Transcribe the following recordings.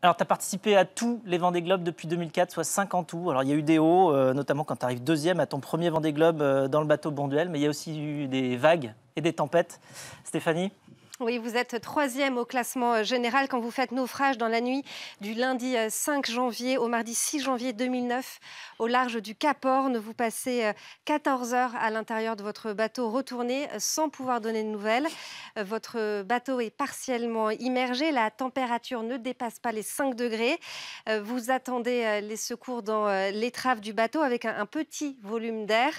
Alors, tu as participé à tous les Vendée Globes depuis 2004, soit 5 en tout. Alors, il y a eu des hauts, euh, notamment quand tu arrives deuxième à ton premier Vendée Globe euh, dans le bateau Bonduel, mais il y a aussi eu des vagues et des tempêtes. Stéphanie oui, vous êtes troisième au classement euh, général quand vous faites naufrage dans la nuit du lundi 5 euh, janvier au mardi 6 janvier 2009 au large du Cap Horn. Vous passez 14 euh, heures à l'intérieur de votre bateau retourné sans pouvoir donner de nouvelles. Votre bateau est partiellement immergé. La température ne dépasse pas les 5 degrés. Vous attendez les secours dans l'étrave du bateau avec un petit volume d'air.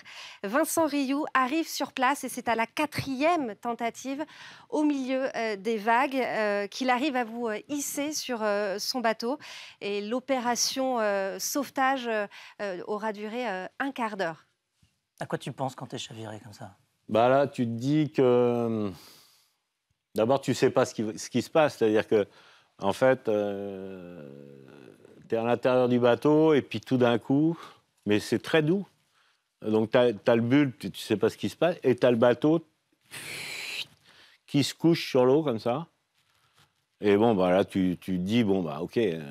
Vincent Rioux arrive sur place et c'est à la quatrième tentative au milieu euh, des vagues euh, qu'il arrive à vous euh, hisser sur son bateau. Et l'opération sauvetage aura duré un quart d'heure. À quoi tu penses quand tu es chaviré comme ça Bah là, tu te dis que d'abord tu sais pas ce qui, ce qui se passe, c'est-à-dire que en fait tu es à l'intérieur du bateau et puis tout d'un coup, mais c'est très doux. Donc tu as, le bulbe, tu, ne sais pas ce qui se passe et tu as le bateau qui se couche sur l'eau comme ça. Et bon, bah, là, tu, tu te dis, bon, bah, ok, euh,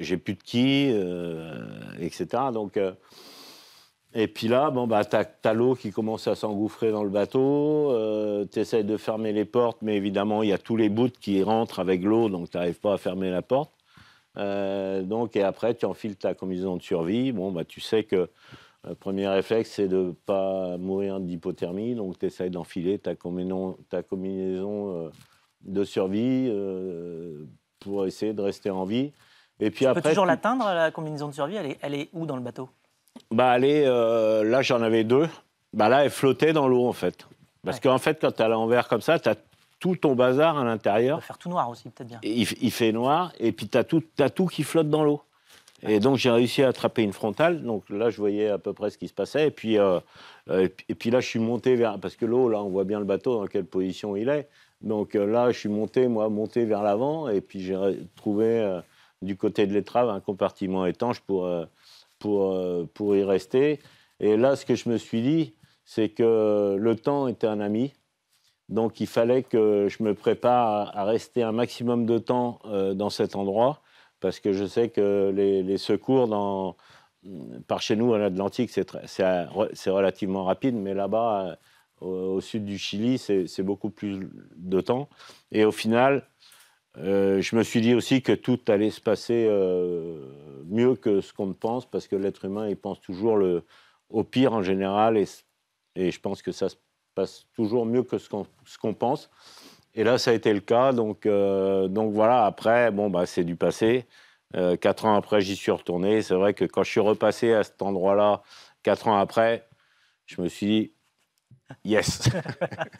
j'ai plus de qui, euh, etc. Donc, euh, et puis là, bon, bah, tu as, l'eau qui commence à s'engouffrer dans le bateau, tu essaies de fermer les portes, mais évidemment, il y a tous les bouts qui rentrent avec l'eau, donc tu n'arrives pas à fermer la porte. donc, et après, tu enfiles ta commission de survie. Bon, bah, tu sais que le premier réflexe, c'est de ne pas mourir d'hypothermie. Donc, tu essayes d'enfiler ta combinaison, ta combinaison euh, de survie euh, pour essayer de rester en vie. Et puis tu après, peux toujours l'atteindre, la combinaison de survie elle est, où dans le bateau bah, elle euh, Là, j'en avais deux. Bah, là, elle flottait dans l'eau, en fait. Parce qu'en fait, quand tu as l'envers comme ça, tu as tout ton bazar à l'intérieur. Il faire tout noir aussi, peut-être bien. Il, fait noir, et puis tu as, as tout qui flotte dans l'eau. Et donc j'ai réussi à attraper une frontale. Donc là, je voyais à peu près ce qui se passait. Euh, euh, et puis, et puis là, je suis monté vers. Parce que l'eau, là, on voit bien le bateau, dans quelle position il est. Donc euh, là, je suis monté, moi, monté vers l'avant. Et puis j'ai trouvé du côté de l'étrave un compartiment étanche pour, pour, pour y rester. Et là, ce que je me suis dit, c'est que le temps était un ami. Donc il fallait que je me prépare à rester un maximum de temps dans cet endroit parce que je sais que les, secours dans, par chez nous, en Atlantique, c'est relativement rapide, mais là-bas, euh, au, sud du Chili, c'est beaucoup plus de temps. Et au final, euh, je me suis dit aussi que tout allait se passer euh, mieux que ce qu'on pense, parce que l'être humain, il pense toujours le, au pire en général, et, je pense que ça se passe toujours mieux que ce qu'on pense. Et là, ça a été le cas. Donc, euh, donc voilà, après, bon, bah, c'est du passé. Euh, quatre ans après, j'y suis retourné. C'est vrai que quand je suis repassé à cet endroit-là, quatre ans après, je me suis dit, yes